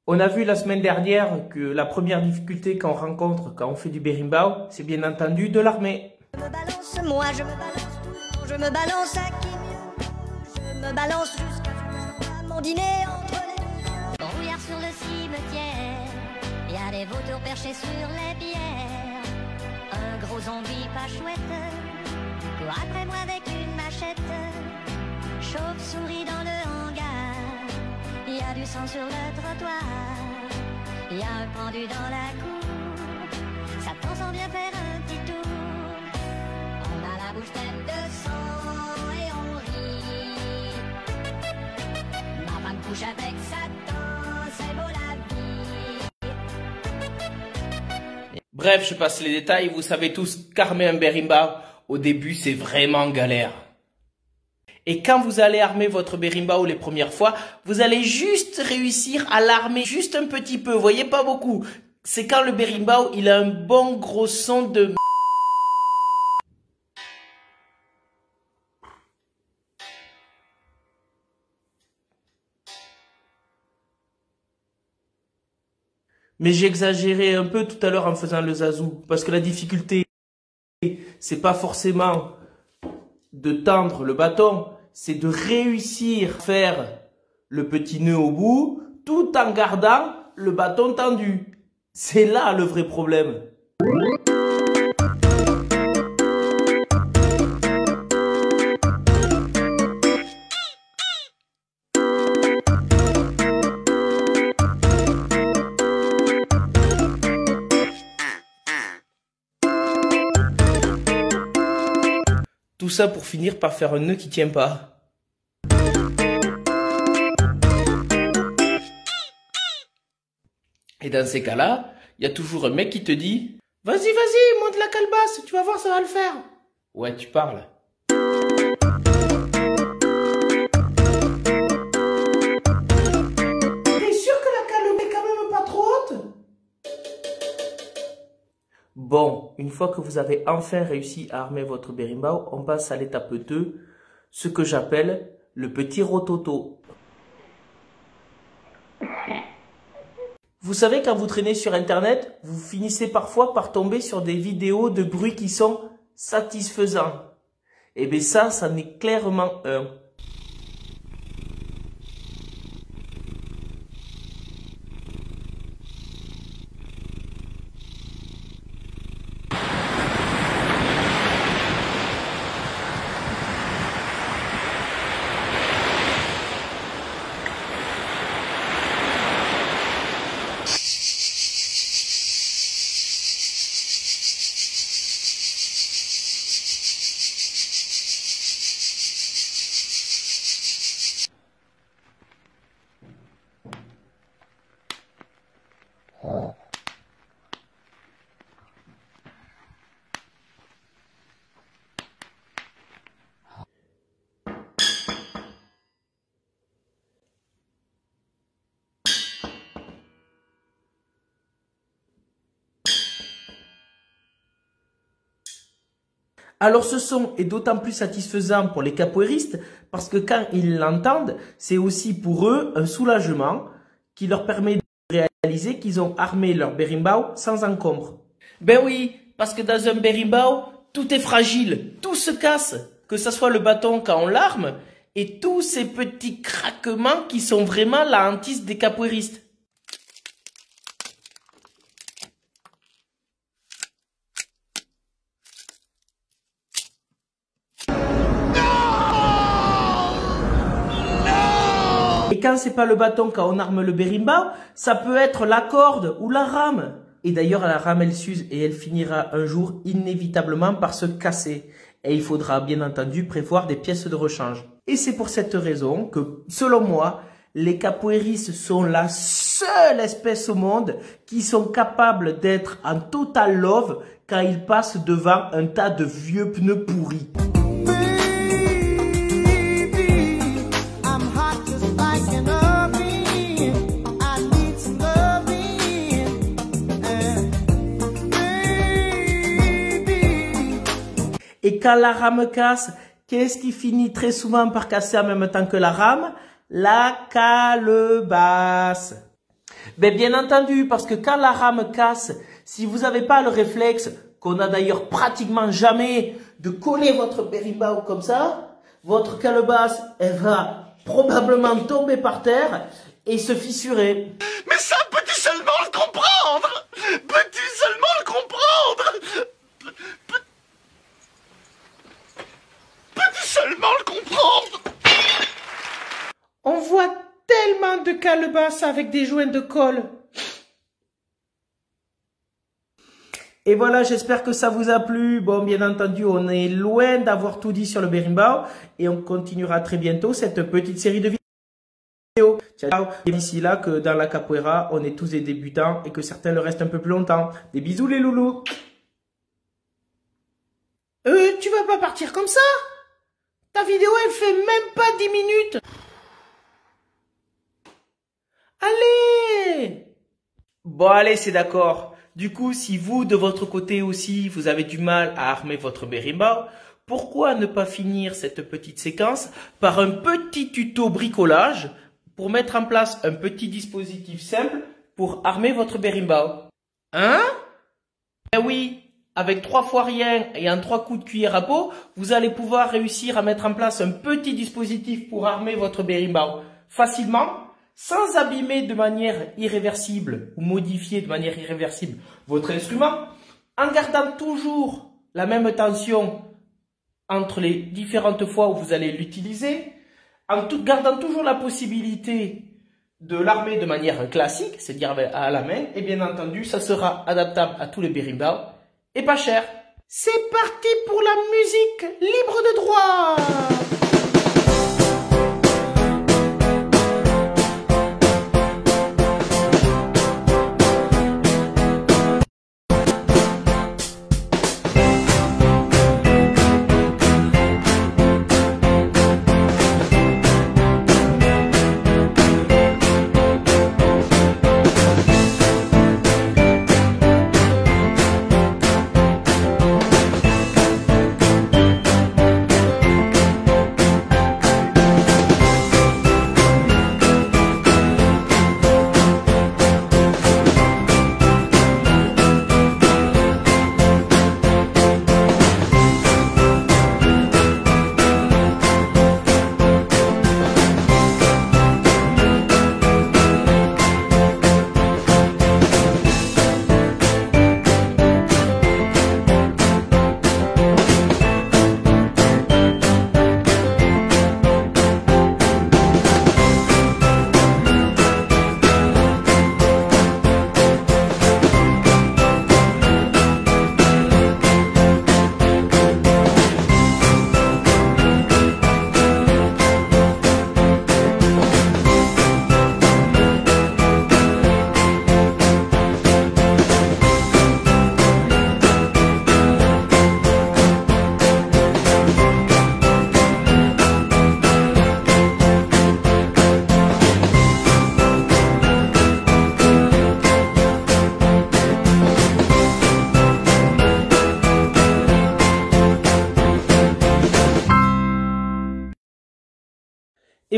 On a vu la semaine dernière que la première difficulté qu'on rencontre quand on fait du berimbao, c'est bien entendu de l'armée. Je me balance moi, je me balance je me balance à je me balance jusqu'à mon dîner entre le cimetière. Y a des vautours perchés sur les pierres, Un gros zombie pas chouette quoi après moi avec une machette. Chauve-souris dans le hangar. Y a du sang sur le trottoir. Y a un pendu dans la cour. Ça pense en bien faire un petit tour. On a la bouche pleine de sang et on rit. Ma femme couche avec sa Bref, je passe les détails. Vous savez tous qu'armer un berimba, au début, c'est vraiment galère. Et quand vous allez armer votre berimbau les premières fois, vous allez juste réussir à l'armer juste un petit peu. Vous voyez pas beaucoup. C'est quand le berimbau, il a un bon gros son de Mais j'ai exagéré un peu tout à l'heure en faisant le zazou. Parce que la difficulté, c'est pas forcément de tendre le bâton, c'est de réussir à faire le petit nœud au bout tout en gardant le bâton tendu. C'est là le vrai problème. ça pour finir par faire un nœud qui tient pas. Et dans ces cas-là, il y a toujours un mec qui te dit Vas-y, vas-y, monte la calebasse, tu vas voir, ça va le faire. Ouais, tu parles. T'es sûr que la calebasse est quand même pas trop haute Bon, une fois que vous avez enfin réussi à armer votre berimbau, on passe à l'étape 2, ce que j'appelle le petit rototo. Vous savez, quand vous traînez sur Internet, vous finissez parfois par tomber sur des vidéos de bruits qui sont satisfaisants. Eh bien ça, ça n'est clairement un. Alors ce son est d'autant plus satisfaisant pour les capoeiristes parce que quand ils l'entendent, c'est aussi pour eux un soulagement qui leur permet de réaliser qu'ils ont armé leur berimbau sans encombre. Ben oui, parce que dans un berimbau, tout est fragile, tout se casse, que ce soit le bâton quand on l'arme et tous ces petits craquements qui sont vraiment la hantise des capoeiristes. c'est pas le bâton on arme le berimba, ça peut être la corde ou la rame. Et d'ailleurs, la rame, elle s'use et elle finira un jour inévitablement par se casser. Et il faudra bien entendu prévoir des pièces de rechange. Et c'est pour cette raison que, selon moi, les capoeiristes sont la seule espèce au monde qui sont capables d'être en total love quand ils passent devant un tas de vieux pneus pourris. Et quand la rame casse, qu'est-ce qui finit très souvent par casser en même temps que la rame La calebasse. Mais ben, bien entendu, parce que quand la rame casse, si vous n'avez pas le réflexe, qu'on a d'ailleurs pratiquement jamais, de coller votre berimbau comme ça, votre calebasse, elle va probablement tomber par terre et se fissurer. Mais ça, peux-tu seulement le comprendre peut tu seulement le comprendre seulement le comprendre. On voit tellement de calebasses avec des joints de colle. Et voilà, j'espère que ça vous a plu. Bon, bien entendu, on est loin d'avoir tout dit sur le berimbau et on continuera très bientôt cette petite série de vidéos. Ciao. Et d'ici là, que dans la capoeira, on est tous des débutants et que certains le restent un peu plus longtemps. Des bisous les loulous. Euh, tu vas pas partir comme ça ta vidéo, elle fait même pas 10 minutes. Allez Bon, allez, c'est d'accord. Du coup, si vous, de votre côté aussi, vous avez du mal à armer votre berimba, pourquoi ne pas finir cette petite séquence par un petit tuto bricolage pour mettre en place un petit dispositif simple pour armer votre berimbau Hein Eh oui, avec trois fois rien et en trois coups de cuillère à peau, vous allez pouvoir réussir à mettre en place un petit dispositif pour armer votre berimbau facilement, sans abîmer de manière irréversible ou modifier de manière irréversible votre instrument, en gardant toujours la même tension entre les différentes fois où vous allez l'utiliser, en gardant toujours la possibilité de l'armer de manière classique, c'est-à-dire à la main, et bien entendu, ça sera adaptable à tous les berimbau et pas cher. C'est parti pour la musique libre de droit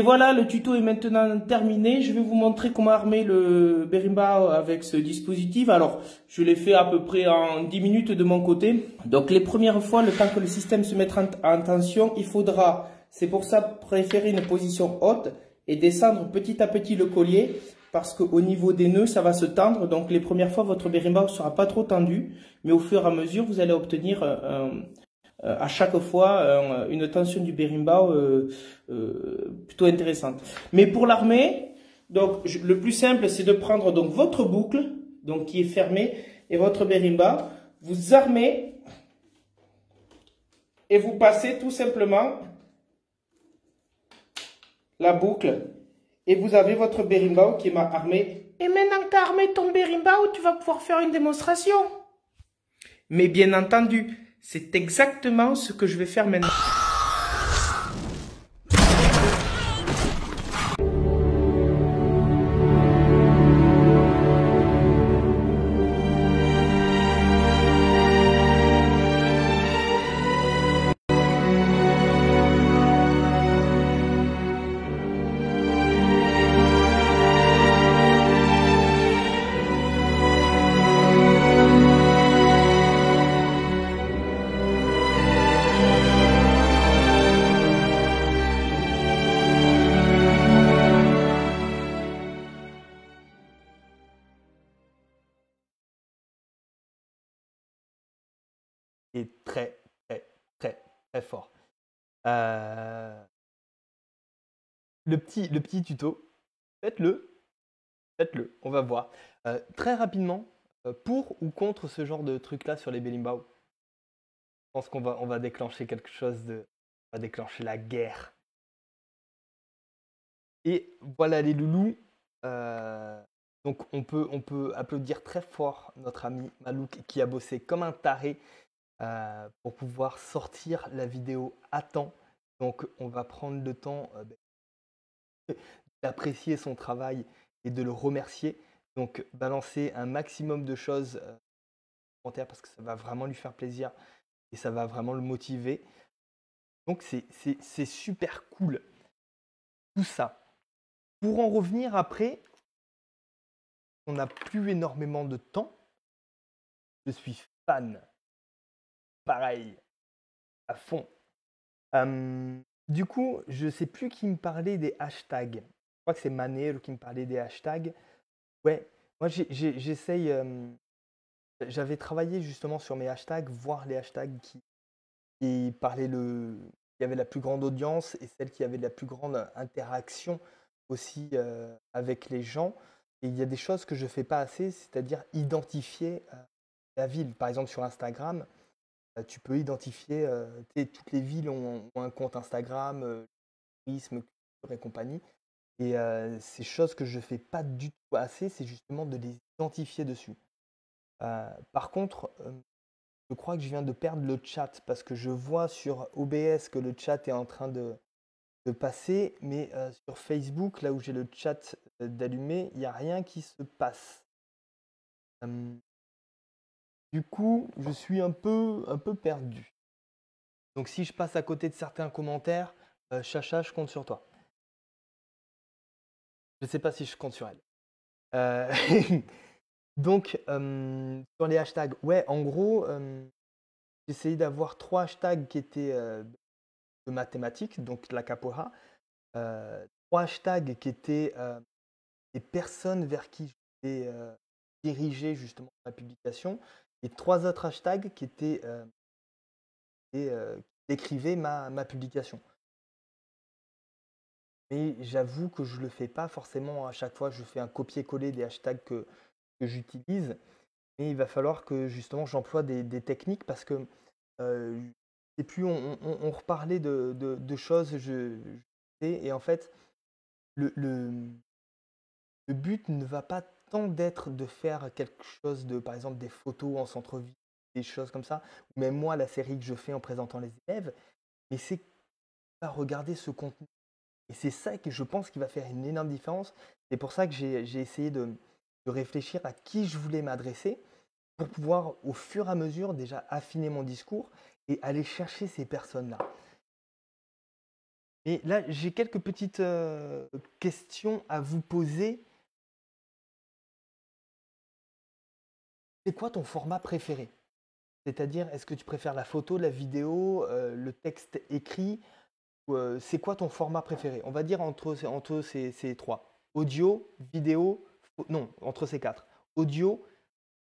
voilà, le tuto est maintenant terminé. Je vais vous montrer comment armer le berimbao avec ce dispositif. Alors, je l'ai fait à peu près en 10 minutes de mon côté. Donc, les premières fois, le temps que le système se mette en, tension, il faudra, c'est pour ça, préférer une position haute et descendre petit à petit le collier parce qu'au niveau des nœuds, ça va se tendre. Donc, les premières fois, votre Berimbao ne sera pas trop tendu. Mais au fur et à mesure, vous allez obtenir... Euh, un euh, à chaque fois euh, une tension du berimbau euh, plutôt intéressante. Mais pour l'armée, donc le plus simple c'est de prendre donc votre boucle donc qui est fermée et votre berimba, vous armez et vous passez tout simplement la boucle et vous avez votre berimbau qui est armé. Et maintenant que tu as armé ton berimbau, tu vas pouvoir faire une démonstration. Mais bien entendu, c'est exactement ce que je vais faire maintenant. petit, le petit tuto. Faites-le. Faites-le. On va voir. Euh, très rapidement, euh, pour ou contre ce genre de truc-là sur les Belimbao Je pense qu'on va, on va déclencher quelque chose de. On va déclencher la guerre. Et voilà les loulous. Euh, donc on peut, on peut applaudir très fort notre ami Malouk qui a bossé comme un taré pour pouvoir sortir la vidéo à temps. Donc on va prendre le temps d'apprécier son travail et de le remercier. Donc balancer un maximum de choses commentaires euh, parce que ça va vraiment lui faire plaisir et ça va vraiment le motiver. Donc c'est super cool. Tout ça. Pour en revenir après, on n'a plus énormément de temps. Je suis fan. Pareil. À fond. Du coup, je ne sais plus qui me parlait des hashtags. Je crois que c'est Manel qui me parlait des hashtags. Ouais, moi euh, j'avais travaillé justement sur mes hashtags, voir les hashtags qui, parlaient le, qui avaient la plus grande audience et celles qui avaient la plus grande interaction aussi euh, avec les gens. Et il y a des choses que je ne fais pas assez, c'est-à-dire identifier euh, la ville. Par exemple, sur Instagram, euh, tu peux identifier, euh, toutes les villes ont, un compte Instagram, euh, tourisme, culture et compagnie. Et ces choses que je ne fais pas du tout assez, c'est justement de les identifier dessus. par contre, je crois que je viens de perdre le chat parce que je vois sur OBS que le chat est en train de, passer, mais sur Facebook, là où j'ai le chat d'allumer, il n'y a rien qui se passe. Du coup, je suis un peu, un peu perdu. Donc si je passe à côté de certains commentaires, euh, Chacha, je compte sur toi. Je ne sais pas si je compte sur elle. Euh, donc euh, sur les hashtags, ouais, en gros, j'ai essayé d'avoir trois hashtags qui étaient de mathématiques, donc la capora. trois hashtags qui étaient des personnes vers qui j'étais dirigé justement ma publication trois autres hashtags qui étaient et, euh, euh, qui décrivaient ma, publication. Mais j'avoue que je le fais pas forcément à chaque fois. Je fais un copier-coller des hashtags que, j'utilise. Mais il va falloir que justement j'emploie des, techniques parce que. et euh, puis on, reparlait de, choses. Je, sais. et en fait, le, le, but ne va pas d'être de faire quelque chose de, par exemple, des photos en centre-ville, des choses comme ça, ou même moi, la série que je fais en présentant les élèves, mais c'est pas regarder ce contenu. Et c'est ça que je pense qui va faire une énorme différence. C'est pour ça que j'ai essayé de, de réfléchir à qui je voulais m'adresser pour pouvoir, au fur et à mesure, déjà affiner mon discours et aller chercher ces personnes-là. Et là, j'ai quelques petites euh, questions à vous poser C'est quoi ton format préféré C'est-à-dire, est-ce que tu préfères la photo, la vidéo, euh, le texte écrit euh, C'est quoi ton format préféré On va dire entre, entre ces, ces trois. Audio, vidéo, non, entre ces quatre. Audio,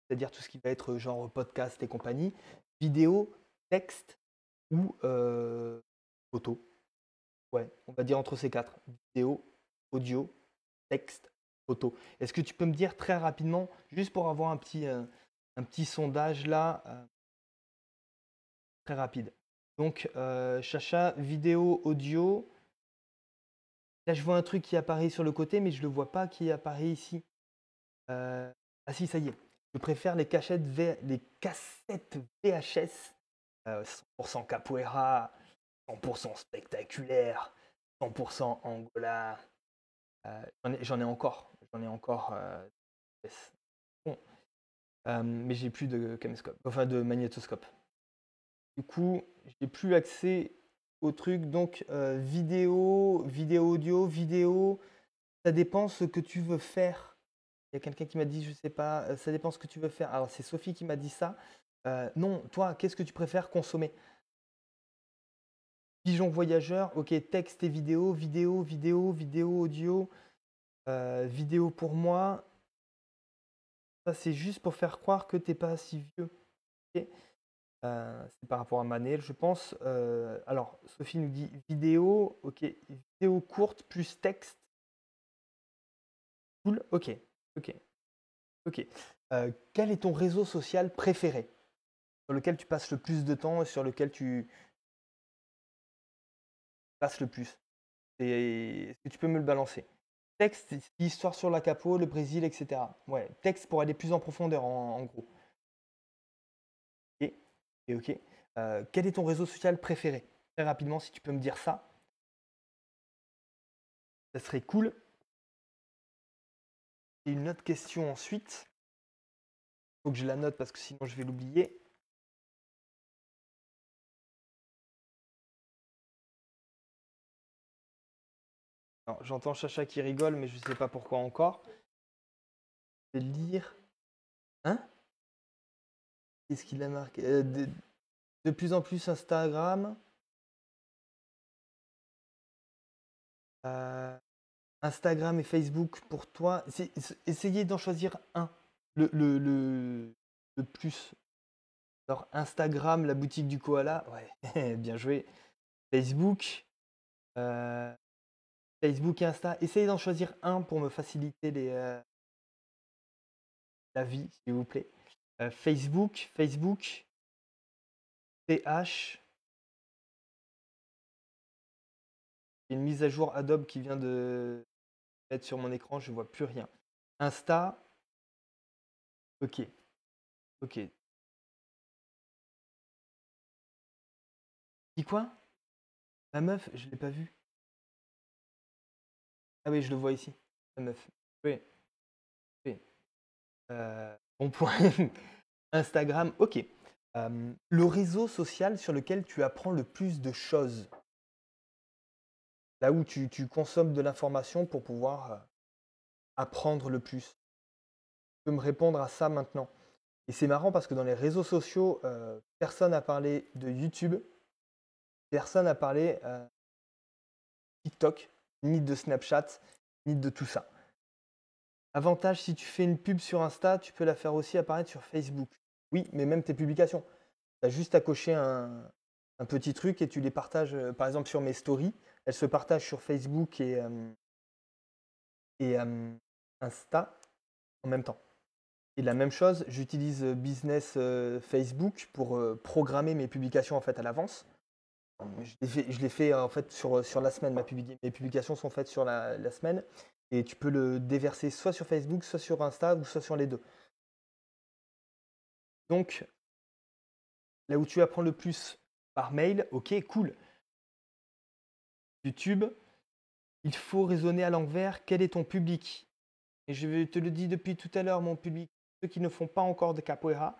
c'est-à-dire tout ce qui va être genre podcast et compagnie. Vidéo, texte ou euh, photo. Ouais, on va dire entre ces quatre. Vidéo, audio, texte est-ce que tu peux me dire très rapidement, juste pour avoir un petit, euh, un petit sondage là, euh, très rapide. Donc, euh, Chacha, vidéo, audio. Là, je vois un truc qui apparaît sur le côté, mais je ne le vois pas qui apparaît ici. ah si, ça y est. Je préfère les, cachettes les cassettes VHS. 100% capoeira, 100% spectaculaire, 100% angola, J'en ai, encore, j'en ai encore. Euh, euh, mais j'ai plus de caméscope, enfin de magnétoscope. Du coup, j'ai plus accès au truc. Donc euh, vidéo, vidéo audio, vidéo, ça dépend ce que tu veux faire. Il y a quelqu'un qui m'a dit, je ne sais pas, ça dépend ce que tu veux faire. Alors c'est Sophie qui m'a dit ça. non, toi, qu'est-ce que tu préfères consommer Pigeon voyageur, ok, texte et vidéo, vidéo, vidéo, vidéo, audio, euh, vidéo pour moi. Ça, c'est juste pour faire croire que t'es pas si vieux. Euh, c'est par rapport à Manel, je pense. Euh, alors, Sophie nous dit vidéo, ok, vidéo courte plus texte. Cool, ok, ok, ok. quel est ton réseau social préféré sur lequel tu passes le plus de temps et sur lequel tu, le plus et ce que tu peux me le balancer Texte, histoire sur la capot, le Brésil, etc. Ouais, texte pour aller plus en profondeur en, gros. Et, ok. Euh, quel est ton réseau social préféré Très rapidement, si tu peux me dire ça. Ça serait cool. une autre question ensuite. Faut que je la note parce que sinon je vais l'oublier. J'entends Chacha qui rigole, mais je sais pas pourquoi encore. De lire. Hein Qu'est-ce qu'il a marqué euh, de, plus en plus Instagram. Euh, Instagram et Facebook pour toi. Essayez d'en choisir un. Le, le, le, le, plus. Alors Instagram, la boutique du koala. Ouais, bien joué. Facebook. Euh, Facebook et Insta. Essayez d'en choisir un pour me faciliter les, euh, la vie, s'il vous plaît. Euh, Facebook, Facebook, TH. Une mise à jour Adobe qui vient de être sur mon écran, je vois plus rien. Insta. Ok. Ok. Dis quoi Ma meuf, je l'ai pas vue. Ah oui, je le vois ici, euh, bon point. Instagram, ok. Euh, le réseau social sur lequel tu apprends le plus de choses. Là où tu, consommes de l'information pour pouvoir euh, apprendre le plus. Tu peux me répondre à ça maintenant. Et c'est marrant parce que dans les réseaux sociaux, personne n'a parlé de YouTube, personne n'a parlé de TikTok, ni de Snapchat, ni de tout ça. Avantage, si tu fais une pub sur Insta, tu peux la faire aussi apparaître sur Facebook. Oui, mais même tes publications. Tu as juste à cocher un, petit truc et tu les partages, euh, par exemple sur mes stories. Elles se partagent sur Facebook et, euh, et euh, Insta en même temps. Et la même chose, j'utilise Business Facebook pour programmer mes publications en fait à l'avance je l'ai fait, en fait sur, la semaine. Ma mes publications sont faites sur la, semaine. Et tu peux le déverser soit sur Facebook, soit sur Insta, ou soit sur les deux. Donc, là où tu apprends le plus par mail, ok, cool. YouTube, il faut raisonner à l'envers. Quel est ton public Et je te le dis depuis tout à l'heure, mon public, ceux qui ne font pas encore de capoeira,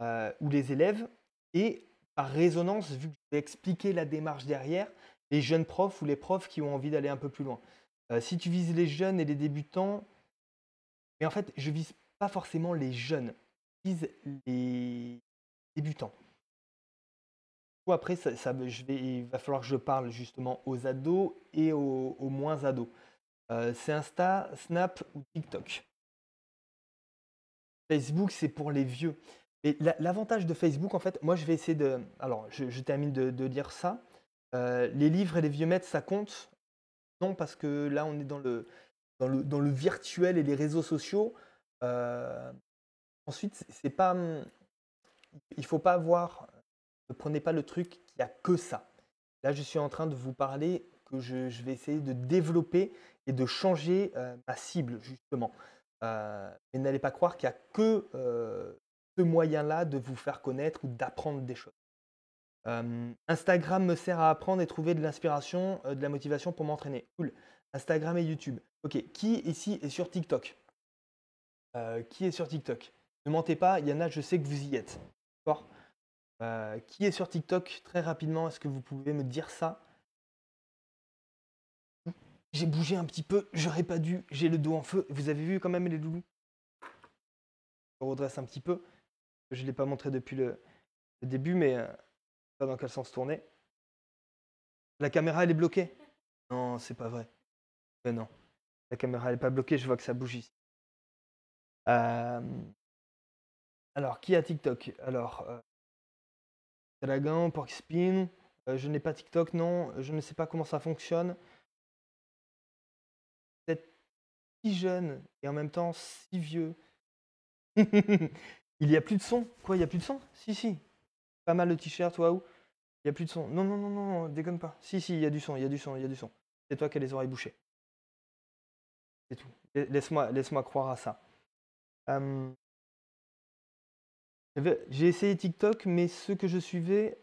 euh, ou les élèves, et par résonance, vu que je vais expliquer la démarche derrière, les jeunes profs ou les profs qui ont envie d'aller un peu plus loin. Euh, si tu vises les jeunes et les débutants, mais en fait, je vise pas forcément les jeunes, je vise les débutants. Ou après, ça, il va falloir que je parle justement aux ados et aux, moins ados. Euh, c'est Insta, Snap ou TikTok. Facebook, c'est pour les vieux l'avantage de Facebook, en fait, moi je vais essayer de. Alors, je, termine de, de, dire ça. Euh, les livres et les vieux maîtres, ça compte Non, parce que là, on est dans le, dans le, virtuel et les réseaux sociaux. Euh, ensuite, c'est pas. Il faut pas avoir. Ne prenez pas le truc qu'il n'y a que ça. Là, je suis en train de vous parler que je, vais essayer de développer et de changer euh, ma cible, justement. mais n'allez pas croire qu'il n'y a que ce moyen-là de vous faire connaître ou d'apprendre des choses. Instagram me sert à apprendre et trouver de l'inspiration, de la motivation pour m'entraîner. Cool. Instagram et YouTube. Ok, qui ici est sur TikTok euh, Qui est sur TikTok Ne mentez pas, il y en a, je sais que vous y êtes. D'accord euh, Qui est sur TikTok Très rapidement, est-ce que vous pouvez me dire ça J'ai bougé un petit peu, j'aurais pas dû, j'ai le dos en feu. Vous avez vu quand même les loulous Je redresse un petit peu. Je ne l'ai pas montré depuis le, début, mais euh, sais pas dans quel sens tourner. La caméra, elle est bloquée Non, c'est pas vrai. Mais ben non, la caméra, elle n'est pas bloquée, je vois que ça bouge ici. Euh, alors, qui a TikTok Alors, euh... Porkspin, euh, je n'ai pas TikTok, non, je ne sais pas comment ça fonctionne. Vous êtes si jeune et en même temps si vieux. Il y a plus de son. Quoi, il y a plus de son Si, si. Pas mal de t-shirts, waouh. Il y a plus de son. Non, non, non, non, déconne pas. Si, si, il y a du son, il y a du son, il y a du son. C'est toi qui as les oreilles bouchées. C'est tout. Laisse-moi croire à ça. Euh, j'ai essayé TikTok, mais ceux que je suivais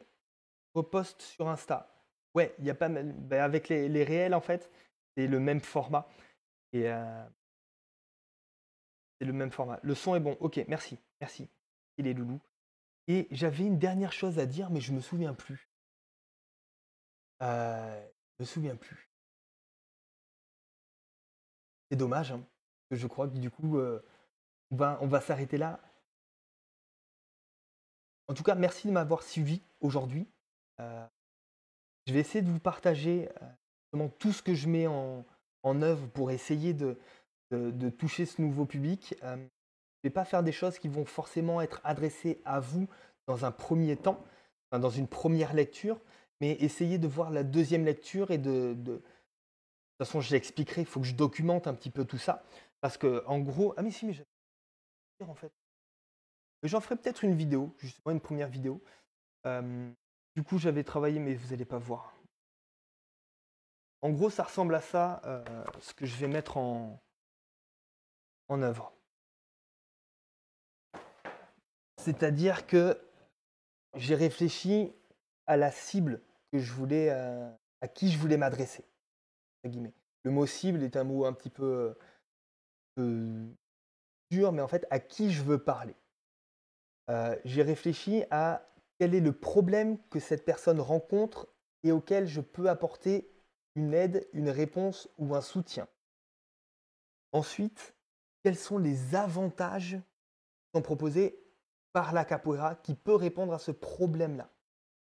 repostent sur Insta. Ouais, il y a pas mal. Ben, avec les, réels, en fait, c'est le même format. Et euh, c'est le même format. Le son est bon. Ok, merci. Merci. Il est loulou. Et j'avais une dernière chose à dire, mais je me souviens plus. Je euh, je me souviens plus. C'est dommage. Hein, je crois que du coup, euh, on va, s'arrêter là. En tout cas, merci de m'avoir suivi aujourd'hui. Euh, je vais essayer de vous partager tout ce que je mets en, œuvre pour essayer de, toucher ce nouveau public. Je ne vais pas faire des choses qui vont forcément être adressées à vous dans un premier temps, dans une première lecture, mais essayez de voir la deuxième lecture et de. de, toute façon, je l'expliquerai, il faut que je documente un petit peu tout ça. Parce que, en gros. Ah, mais si, mais en fait. J'en ferai peut-être une vidéo, justement, une première vidéo. du coup, j'avais travaillé, mais vous n'allez pas voir. En gros, ça ressemble à ça, euh, ce que je vais mettre en, en œuvre. C'est-à-dire que j'ai réfléchi à la cible que je voulais, euh, à qui je voulais m'adresser. Le mot cible est un mot un petit euh, peu dur, mais en fait, à qui je veux parler. Euh, j'ai réfléchi à quel est le problème que cette personne rencontre et auquel je peux apporter une aide, une réponse ou un soutien. Ensuite, quels sont les avantages qui sont proposés par la capoeira qui peut répondre à ce problème-là.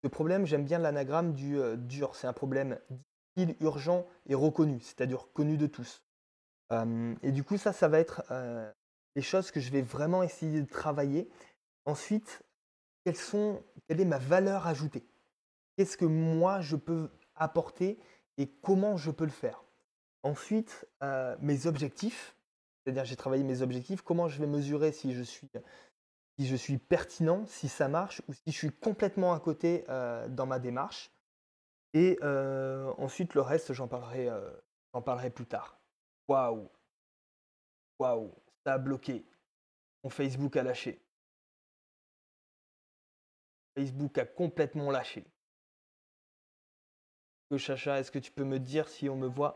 Ce problème, j'aime bien l'anagramme du euh, dur. C'est un problème difficile, urgent et reconnu, c'est-à-dire connu de tous. Euh, et du coup, ça, ça va être les euh, choses que je vais vraiment essayer de travailler. Ensuite, quelles sont, quelle est ma valeur ajoutée Qu'est-ce que moi, je peux apporter et comment je peux le faire Ensuite, mes objectifs, c'est-à-dire j'ai travaillé mes objectifs, comment je vais mesurer si je suis si je suis pertinent, si ça marche ou si je suis complètement à côté euh, dans ma démarche. Et euh, ensuite, le reste, j'en parlerai, euh, parlerai plus tard. Waouh Waouh Ça a bloqué. Mon Facebook a lâché. Facebook a complètement lâché. Chacha, est-ce que tu peux me dire si on me voit